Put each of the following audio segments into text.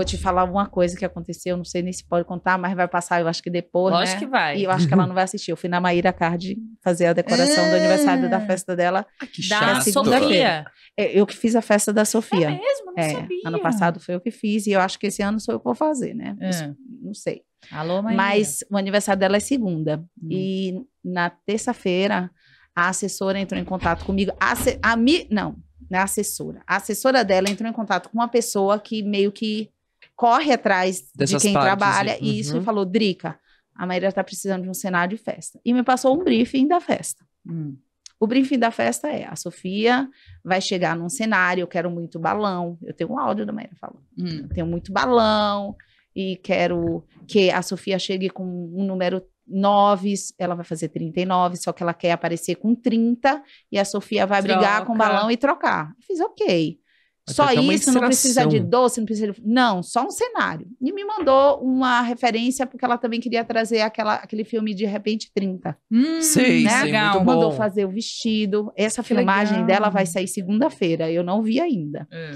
Vou te falar uma coisa que aconteceu, não sei nem se pode contar, mas vai passar, eu acho que depois. Lógico né? que vai. E eu acho que ela não vai assistir. Eu fui na Maíra Card fazer a decoração é. do aniversário da festa dela. Ah, que da Sofia. É, eu que fiz a festa da Sofia. É mesmo? Não é, sabia. Ano passado foi eu que fiz e eu acho que esse ano sou eu que vou fazer, né? É. Isso, não sei. Alô, Maíra. Mas o aniversário dela é segunda. Hum. E na terça-feira, a assessora entrou em contato comigo. A, a, a, não, não é assessora. A assessora dela entrou em contato com uma pessoa que meio que corre atrás Dessas de quem partes, trabalha. Assim. Uhum. Isso, e falou, Drica, a Maíra está precisando de um cenário de festa. E me passou um briefing da festa. Hum. O briefing da festa é: a Sofia vai chegar num cenário, eu quero muito balão. Eu tenho um áudio da Maíra falando. Hum. tenho muito balão e quero que a Sofia chegue com um número 9, ela vai fazer 39, só que ela quer aparecer com 30 e a Sofia vai Troca. brigar com o balão e trocar. Eu fiz OK só isso, não precisa de doce, não precisa de... Não, só um cenário. E me mandou uma referência, porque ela também queria trazer aquela, aquele filme de repente 30. Hum, sei, né? sei, muito Mandou fazer o vestido. Essa que filmagem legal. dela vai sair segunda-feira, eu não vi ainda. É.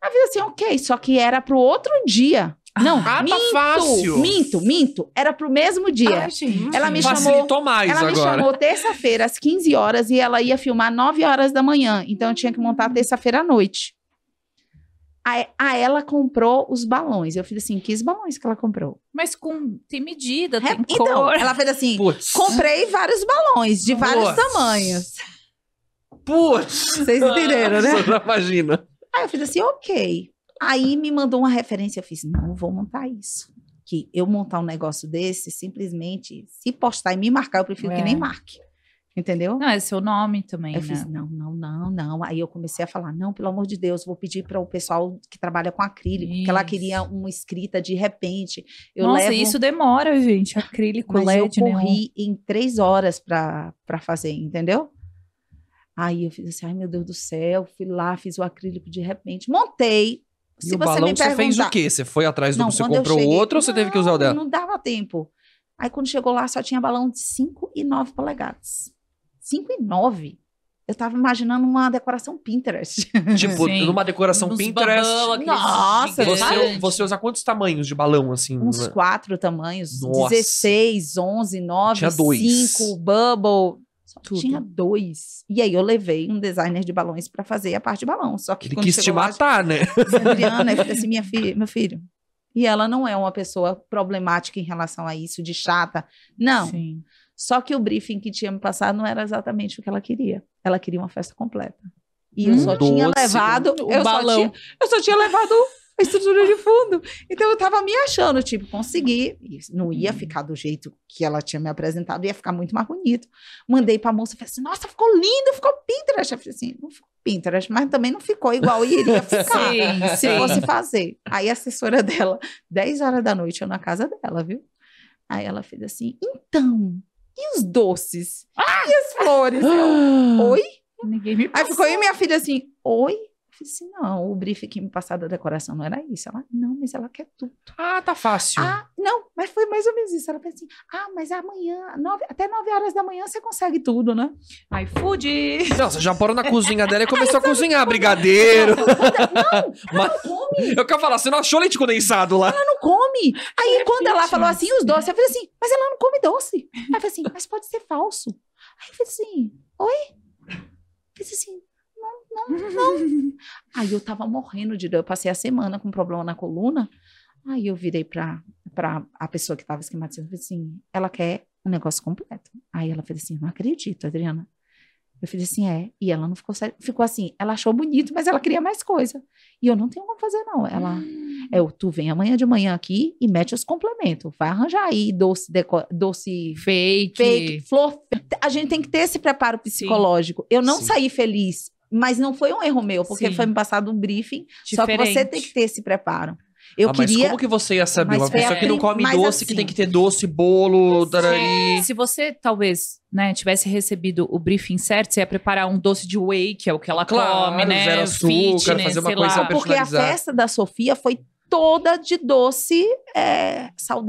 Aí eu assim, ok, só que era pro outro dia. Não, ah, tá minto, tá fácil. minto, minto. Era pro mesmo dia. Ai, ela me chamou, mais ela agora. me chamou terça-feira às 15 horas e ela ia filmar 9 horas da manhã. Então eu tinha que montar terça-feira à noite a, ela comprou os balões. Eu fiz assim, que balões que ela comprou? Mas com tem medida, tem é, então, cor. ela fez assim, Puts. comprei vários balões de Puts. vários tamanhos. Putz! Vocês entenderam, né? Só vagina. Aí eu fiz assim, ok. Aí me mandou uma referência, eu fiz, não vou montar isso. Que eu montar um negócio desse, simplesmente, se postar e me marcar, eu prefiro é. que nem marque. Entendeu? Não, é seu nome também. Eu né? fiz, não, não, não, não. Aí eu comecei a falar, não, pelo amor de Deus, vou pedir para o pessoal que trabalha com acrílico, isso. porque ela queria uma escrita de repente. Eu Nossa, levo... isso demora, gente, acrílico, Mas LED, eu né? corri em três horas para fazer, entendeu? Aí eu fiz assim, ai meu Deus do céu, fui lá, fiz o acrílico de repente, montei. E se o você balão me perguntar... você fez o quê? Você foi atrás do... Não, você comprou cheguei, outro ou você teve que usar o dela? Não dava tempo. Aí quando chegou lá, só tinha balão de 5 e 9 polegadas. 5 e 9. Eu tava imaginando uma decoração Pinterest. Tipo, Sim. numa decoração Pinterest. Nossa, você, você, usa quantos tamanhos de balão, assim? Uns né? quatro tamanhos. Nossa. 16, 11, 9, Tinha dois. 5, bubble. Só Tudo. tinha dois. E aí eu levei um designer de balões para fazer a parte de balão. Só que Ele quis te matar, lá, né? Adriana, eu falei assim, minha filha, meu filho. E ela não é uma pessoa problemática em relação a isso, de chata. Não. Sim. Só que o briefing que tinha me passado não era exatamente o que ela queria. Ela queria uma festa completa. E eu um só doce, tinha levado. O eu balão. Só tinha, eu só tinha levado a estrutura de fundo. Então eu tava me achando, tipo, consegui. Não ia hum. ficar do jeito que ela tinha me apresentado, ia ficar muito mais bonito. Mandei pra moça, falei assim, nossa, ficou lindo, ficou Pinterest. Eu falei assim, não ficou Pinterest, mas também não ficou igual iria ficar sim, se sim. fosse fazer. Aí a assessora dela, 10 horas da noite, eu na casa dela, viu? Aí ela fez assim, então, e os doces? Ah! E as flores? Eu, Oi? Ninguém me passou. Aí ficou eu e minha filha assim, oi? Falei assim, não, o briefing passado da decoração não era isso. Ela, não, mas ela quer tudo. Ah, tá fácil. Ah, não, mas foi mais ou menos isso. Ela falou assim, ah, mas amanhã, nove, até nove horas da manhã você consegue tudo, né? Aí, fude! Nossa, já parou na cozinha dela e começou a cozinhar brigadeiro. Não, não, ela não come. Eu quero falar, você não achou leite condensado lá? Ela não come. Aí, é quando ela falou assim, os doces, eu falei assim, mas ela não come doce. Aí, eu falei assim, mas pode ser falso. Aí, eu falei assim, oi? Não. Aí eu tava morrendo de dor. Eu passei a semana com problema na coluna. Aí eu virei pra, pra a pessoa que tava esquematizando falei assim: ela quer um negócio completo. Aí ela fez assim: não acredito, Adriana. Eu falei assim, é. E ela não ficou séria. Ficou assim, ela achou bonito, mas ela queria mais coisa. E eu não tenho como fazer, não. Ela, hum. é, tu vem amanhã de manhã aqui e mete os complementos. Vai arranjar aí doce, deco, doce fake. fake, flor. A gente tem que ter esse preparo psicológico. Sim. Eu não Sim. saí feliz mas não foi um erro meu, porque Sim. foi me passado um briefing. Diferente. Só que você tem que ter esse preparo. Eu ah, mas queria... como que você ia saber? Mas uma pessoa que não come doce, assim... que tem assim, que ter doce, bolo, tarari. É. Se você, talvez, né, tivesse recebido o briefing certo, você ia preparar um doce de whey, que é o que ela claro, come, né? Zero açúcar, Fitness, fazer uma coisa personalizada Porque a festa da Sofia foi toda de doce é, saudável.